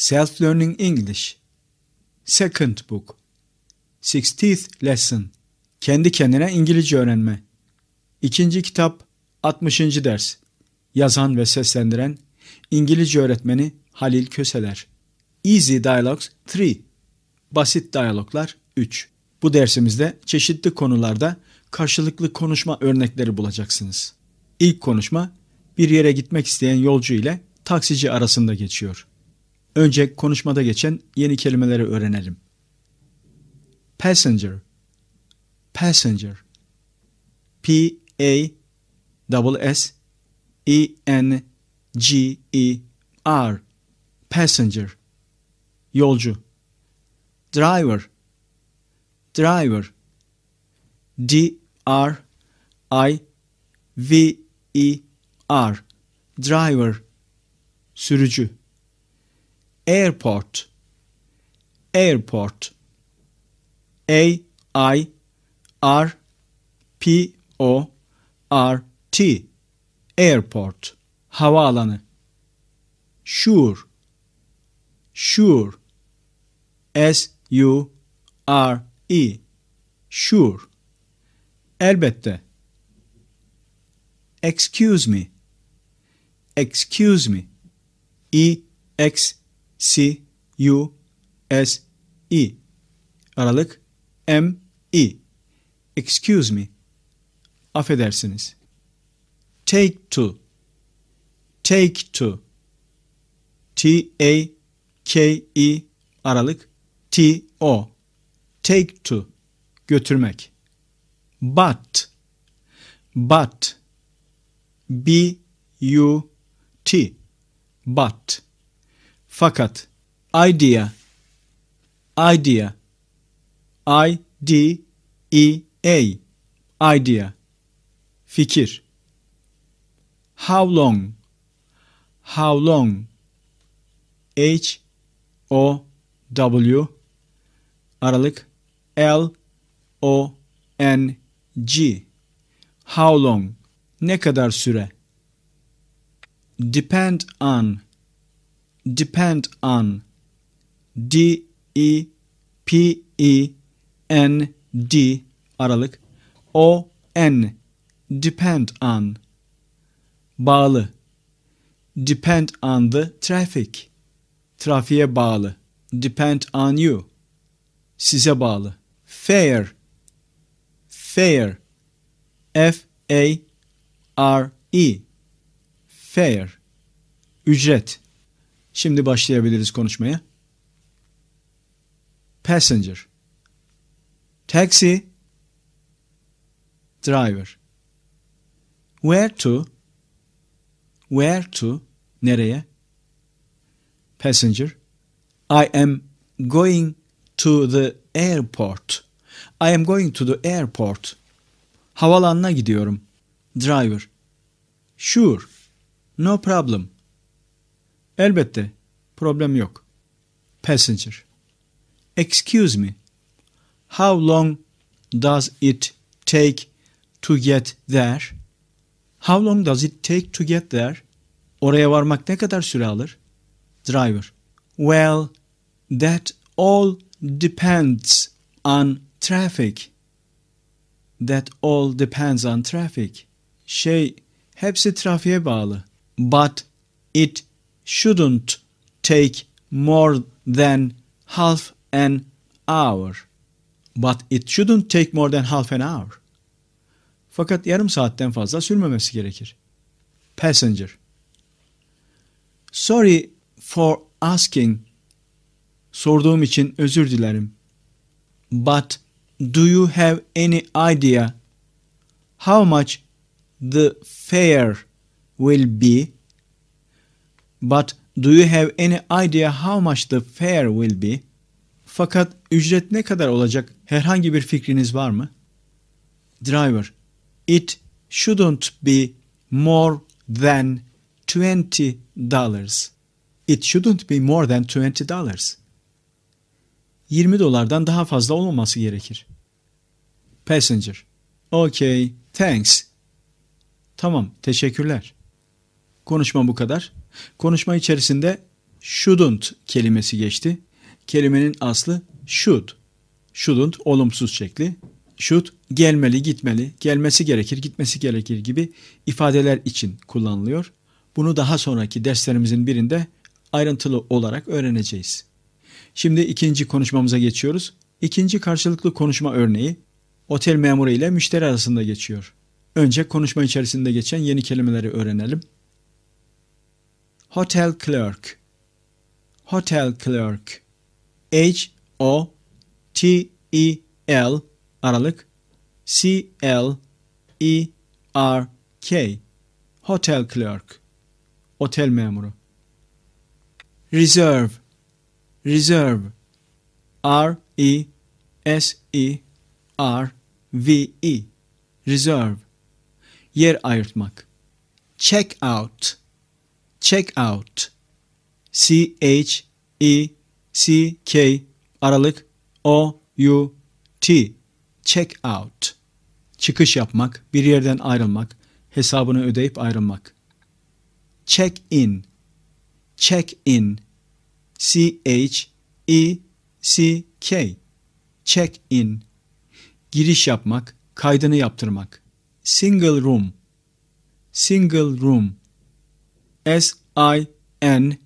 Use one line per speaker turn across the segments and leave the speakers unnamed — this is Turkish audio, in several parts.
Self-Learning English Second Book Sixtieth Lesson Kendi kendine İngilizce öğrenme İkinci kitap 60. ders Yazan ve seslendiren İngilizce öğretmeni Halil Köseler Easy Dialogues 3 Basit Dialoglar 3 Bu dersimizde çeşitli konularda karşılıklı konuşma örnekleri bulacaksınız. İlk konuşma bir yere gitmek isteyen yolcu ile taksici arasında geçiyor. Önce konuşmada geçen yeni kelimeleri öğrenelim. Passenger Passenger P A S S E N G E R Passenger Yolcu Driver Driver D R I V E R Driver Sürücü airport airport A I R P O R T airport havaalanı sure sure S U R E sure elbette excuse me excuse me E X C U S E Aralık M E Excuse me Affedersiniz Take to Take to T A K E Aralık T O Take to götürmek But But B U T But fakat idea idea I D E A idea fikir How long How long H O W aralık L O N G How long ne kadar süre Depend on depend on D E P E N D aralık O N depend on bağlı depend on the traffic trafiğe bağlı depend on you size bağlı fair fair F A R E fair ücret Şimdi başlayabiliriz konuşmaya. Passenger Taxi Driver Where to Where to Nereye? Passenger I am going to the airport. I am going to the airport. Havalanına gidiyorum. Driver Sure. No problem. Elbette problem yok. Passenger. Excuse me. How long does it take to get there? How long does it take to get there? Oraya varmak ne kadar süre alır? Driver. Well, that all depends on traffic. That all depends on traffic. Şey, hepsi trafiğe bağlı. But it shouldn't take more than half an hour. But it shouldn't take more than half an hour. Fakat yarım saatten fazla sürmemesi gerekir. Passenger. Sorry for asking. Sorduğum için özür dilerim. But do you have any idea how much the fare will be? But do you have any idea how much the fare will be? Fakat ücret ne kadar olacak herhangi bir fikriniz var mı? Driver, it shouldn't be more than twenty dollars. It shouldn't be more than twenty dollars. 20 dolardan daha fazla olmaması gerekir. Passenger, okay, thanks. Tamam, teşekkürler. Konuşma bu kadar. Konuşma içerisinde shouldn't kelimesi geçti. Kelimenin aslı should. Shouldn't olumsuz şekli. Should gelmeli, gitmeli, gelmesi gerekir, gitmesi gerekir gibi ifadeler için kullanılıyor. Bunu daha sonraki derslerimizin birinde ayrıntılı olarak öğreneceğiz. Şimdi ikinci konuşmamıza geçiyoruz. İkinci karşılıklı konuşma örneği otel memuru ile müşteri arasında geçiyor. Önce konuşma içerisinde geçen yeni kelimeleri öğrenelim hotel clerk hotel clerk H O T E L aralık C L E R K hotel clerk otel memuru reserve reserve R E S E R V E reserve yer ayırtmak check out check out. C H E C K aralık O U T check out. Çıkış yapmak, bir yerden ayrılmak, hesabını ödeyip ayrılmak. Check in. Check in. C H E C K check in. Giriş yapmak, kaydını yaptırmak. Single room. Single room S I N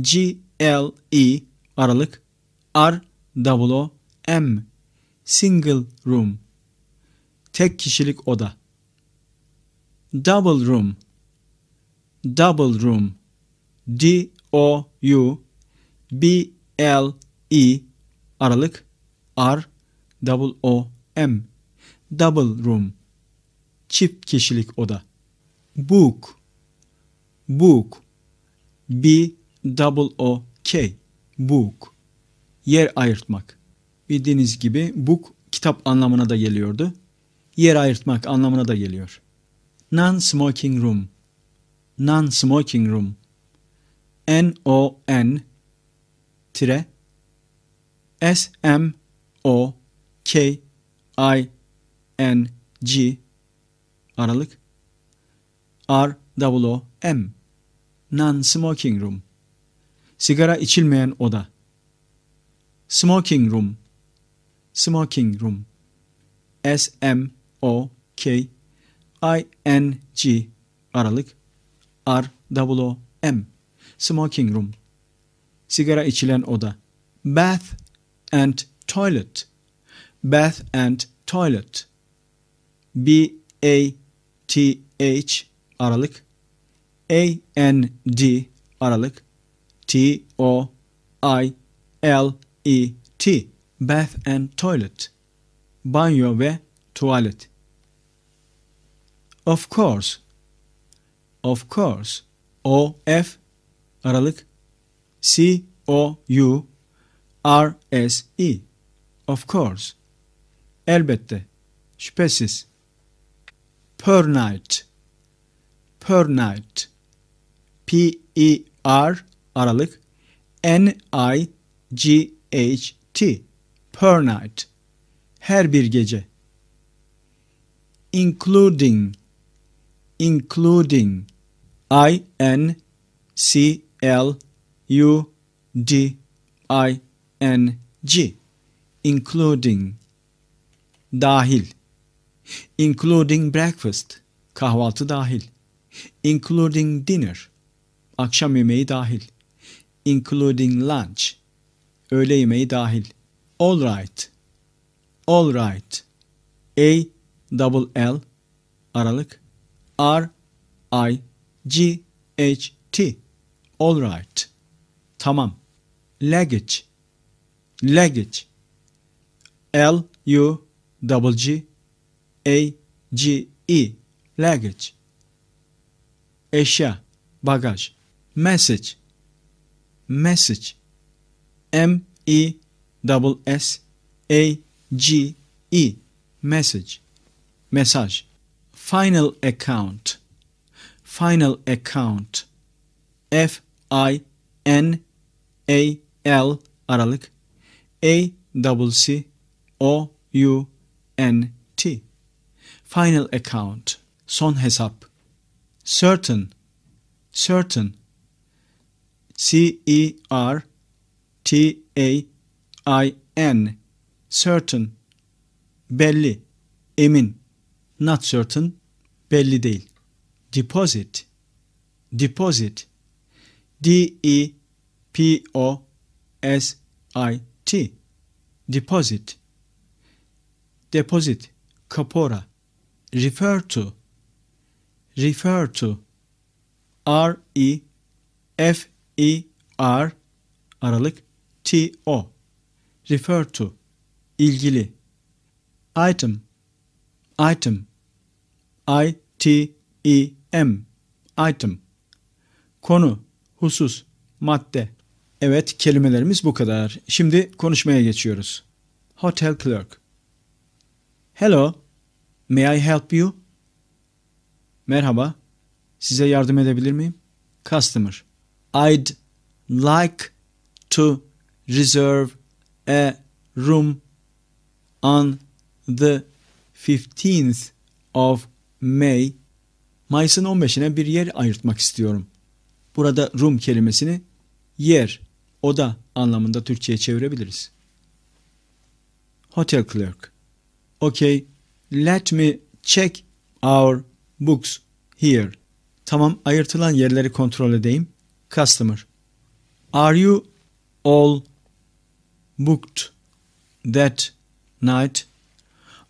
G L E aralık R W M single room tek kişilik oda double room double room D O U B L E aralık R w O M double room çift kişilik oda book Book. B double O K. Book. Yer ayırtmak. Bildiğiniz gibi book kitap anlamına da geliyordu. Yer ayırtmak anlamına da geliyor. Non-smoking room. Non-smoking room. N-O-N tire S-M-O-K-I-N-G aralık R-O-O M. Non-smoking room. Sigara içilmeyen oda. Smoking room. Smoking room. S M O K I N G aralık R W O M. Smoking room. Sigara içilen oda. Bath and toilet. Bath and toilet. B A T H aralık A-N-D aralık T-O-I-L-E-T e bath and toilet banyo ve tuvalet of course of course O F aralık C O U R S E of course elbette şüphesiz per night per night P-E-R Aralık N-I-G-H-T Per night Her bir gece Including Including I-N-C-L-U-D-I-N-G Including Dahil Including breakfast Kahvaltı dahil Including dinner akşam yemeği dahil. Including lunch, öğle yemeği dahil. All right, all right. A, double L, aralık. R, I, G, H, T, all right. Tamam. Luggage, luggage. L, U, double G, A, G, E, luggage. Eşya, bagaj. message message m e double s a g e message message final account final account f i n a l aralık a double c o u n t final account son hesap certain certain C-E-R-T-A-I-N Certain Belli Emin Not certain Belli değil Deposit Deposit D-E-P-O-S-I-T Deposit Deposit Kapora Refer to Refer to R-E-F e R aralık T O refer to ilgili item item I T E M item konu husus madde Evet kelimelerimiz bu kadar. Şimdi konuşmaya geçiyoruz. Hotel clerk. Hello. May I help you? Merhaba. Size yardım edebilir miyim? Customer. I'd like to reserve a room on the 15th of May. Mayıs'ın 15'ine bir yer ayırtmak istiyorum. Burada room kelimesini yer, oda anlamında Türkçe'ye çevirebiliriz. Hotel clerk. Okay, let me check our books here. Tamam, ayırtılan yerleri kontrol edeyim customer. Are you all booked that night?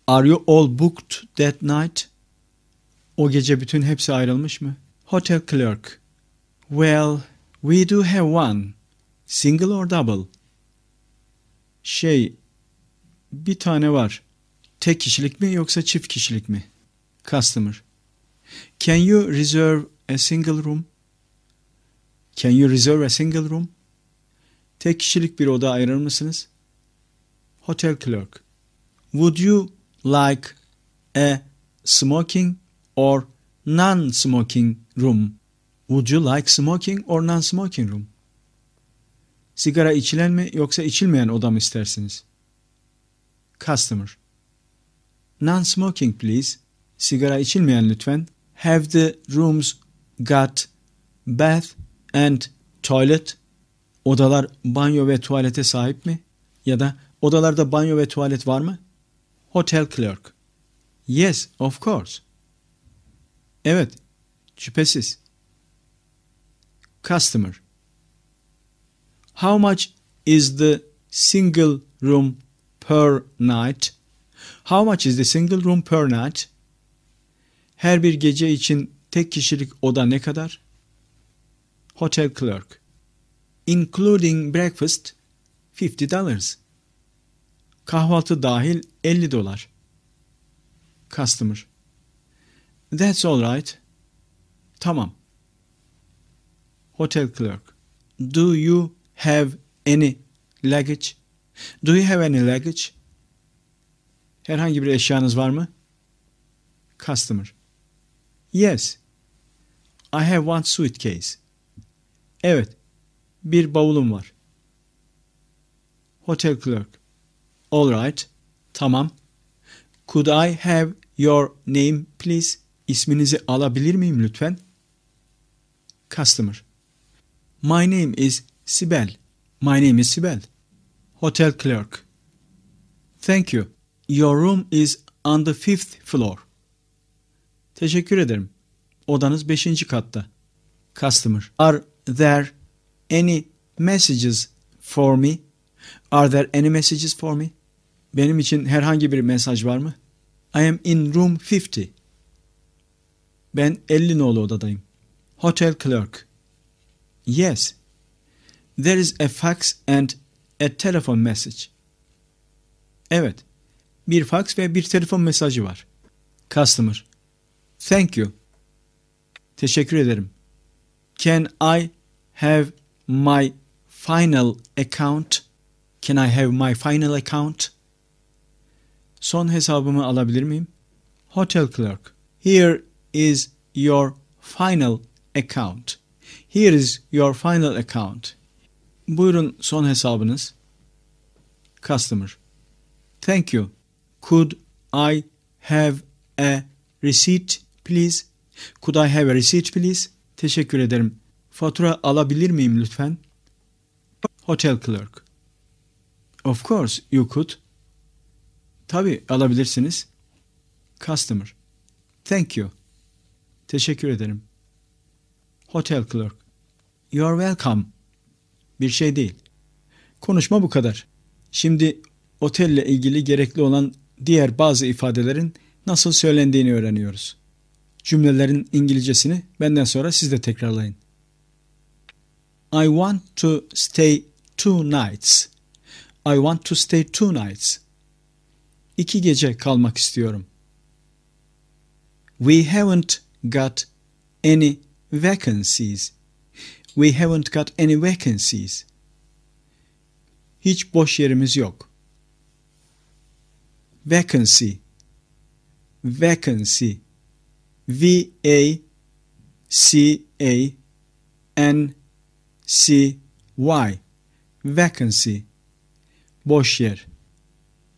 Are you all booked that night? O gece bütün hepsi ayrılmış mı? Hotel clerk. Well, we do have one. Single or double? Şey, bir tane var. Tek kişilik mi yoksa çift kişilik mi? Customer. Can you reserve a single room? Can you reserve a single room? Tek kişilik bir oda ayırır mısınız? Hotel clerk. Would you like a smoking or non-smoking room? Would you like smoking or non-smoking room? Sigara içilen mi yoksa içilmeyen oda mı istersiniz? Customer. Non-smoking please. Sigara içilmeyen lütfen. Have the rooms got bath and toilet odalar banyo ve tuvalete sahip mi? Ya da odalarda banyo ve tuvalet var mı? Hotel clerk. Yes, of course. Evet, şüphesiz. Customer. How much is the single room per night? How much is the single room per night? Her bir gece için tek kişilik oda ne kadar? hotel clerk. Including breakfast fifty dollars. Kahvaltı dahil elli dolar. Customer. That's all right. Tamam. Hotel clerk. Do you have any luggage? Do you have any luggage? Herhangi bir eşyanız var mı? Customer. Yes. I have one suitcase. Evet, bir bavulum var. Hotel clerk. All right. Tamam. Could I have your name please? İsminizi alabilir miyim lütfen? Customer. My name is Sibel. My name is Sibel. Hotel clerk. Thank you. Your room is on the fifth floor. Teşekkür ederim. Odanız beşinci katta. Customer. Are there any messages for me? Are there any messages for me? Benim için herhangi bir mesaj var mı? I am in room 50. Ben 50 nolu odadayım. Hotel clerk. Yes. There is a fax and a telephone message. Evet. Bir fax ve bir telefon mesajı var. Customer. Thank you. Teşekkür ederim. Can I have my final account? Can I have my final account? Son hesabımı alabilir miyim? Hotel clerk. Here is your final account. Here is your final account. Buyurun son hesabınız. Customer. Thank you. Could I have a receipt please? Could I have a receipt please? Teşekkür ederim. Fatura alabilir miyim lütfen? Hotel clerk. Of course you could. Tabi alabilirsiniz. Customer. Thank you. Teşekkür ederim. Hotel clerk. You're welcome. Bir şey değil. Konuşma bu kadar. Şimdi otelle ilgili gerekli olan diğer bazı ifadelerin nasıl söylendiğini öğreniyoruz cümlelerin İngilizcesini benden sonra siz de tekrarlayın. I want to stay two nights. I want to stay two nights. İki gece kalmak istiyorum. We haven't got any vacancies. We haven't got any vacancies. Hiç boş yerimiz yok. Vacancy. Vacancy V A C A N C Y vacancy boş yer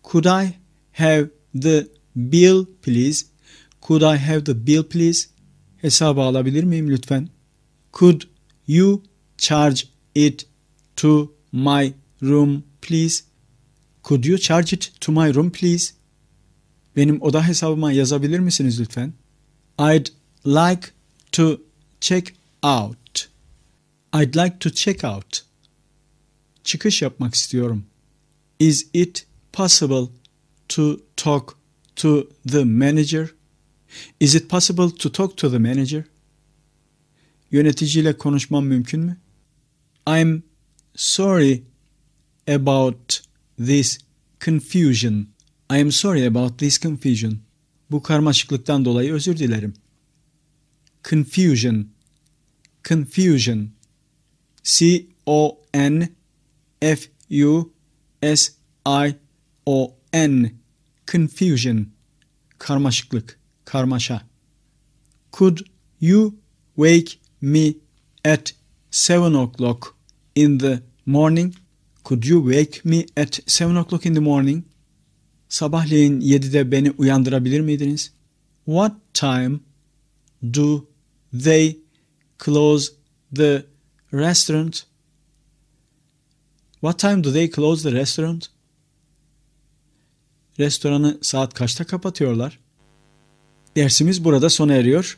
Could I have the bill please? Could I have the bill please? Hesabı alabilir miyim lütfen? Could you charge it to my room please? Could you charge it to my room please? Benim oda hesabıma yazabilir misiniz lütfen? I'd like to check out. I'd like to check out. Çıkış yapmak istiyorum. Is it possible to talk to the manager? Is it possible to talk to the manager? Yöneticiyle konuşmam mümkün mü? I'm sorry about this confusion. I am sorry about this confusion. Bu karmaşıklıktan dolayı özür dilerim. Confusion. Confusion. C O N F U S I O N. Confusion. Karmaşıklık, karmaşa. Could you wake me at seven o'clock in the morning? Could you wake me at seven o'clock in the morning? sabahleyin 7'de beni uyandırabilir miydiniz? What time do they close the restaurant? What time do they close the restaurant? Restoranı saat kaçta kapatıyorlar? Dersimiz burada sona eriyor.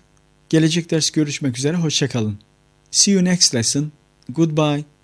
Gelecek ders görüşmek üzere Hoşça kalın. See you next lesson. Goodbye.